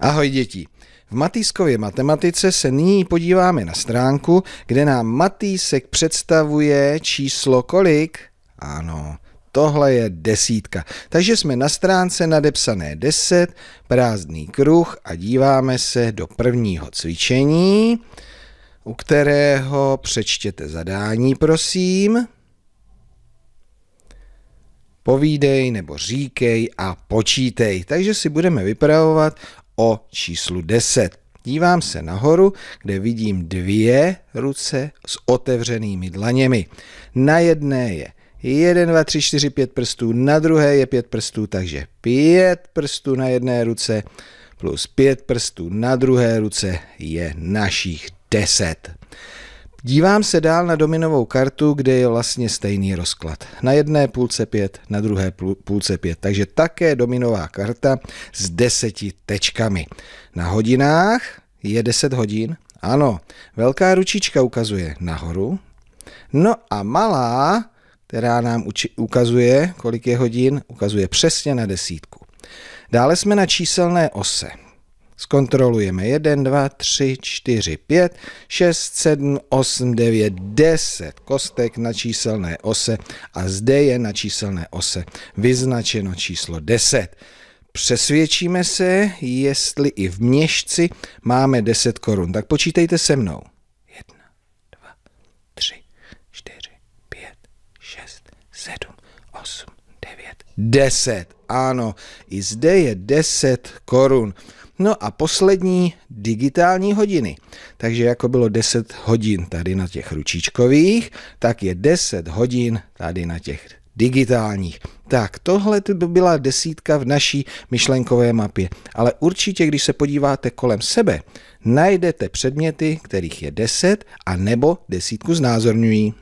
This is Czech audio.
Ahoj děti. V Matýskově matematice se nyní podíváme na stránku, kde nám Matýsek představuje číslo kolik? Ano, tohle je desítka. Takže jsme na stránce nadepsané 10, prázdný kruh a díváme se do prvního cvičení, u kterého přečtěte zadání, prosím. Povídej nebo říkej a počítej. Takže si budeme vypravovat o číslu 10. Dívám se nahoru, kde vidím dvě ruce s otevřenými dlaněmi. Na jedné je 1, 2, 3, 4, 5 prstů, na druhé je 5 prstů, takže 5 prstů na jedné ruce plus 5 prstů na druhé ruce je našich 10. Dívám se dál na dominovou kartu, kde je vlastně stejný rozklad. Na jedné půlce pět, na druhé půlce pět. Takže také dominová karta s deseti tečkami. Na hodinách je deset hodin. Ano, velká ručička ukazuje nahoru. No a malá, která nám ukazuje, kolik je hodin, ukazuje přesně na desítku. Dále jsme na číselné ose. Zkontrolujeme 1, 2, 3, 4, 5, 6, 7, 8, 9, 10 kostek na číselné ose a zde je na číselné ose vyznačeno číslo 10. Přesvědčíme se, jestli i v měšci máme 10 korun. Tak počítejte se mnou. 1, 2, 3, 4, 5, 6, 7, 8, 9, 10. Ano, i zde je 10 korun. No a poslední digitální hodiny. Takže jako bylo 10 hodin tady na těch ručičkových, tak je 10 hodin tady na těch digitálních. Tak, tohle by byla desítka v naší myšlenkové mapě, ale určitě, když se podíváte kolem sebe, najdete předměty, kterých je deset, a nebo desítku znázorňují.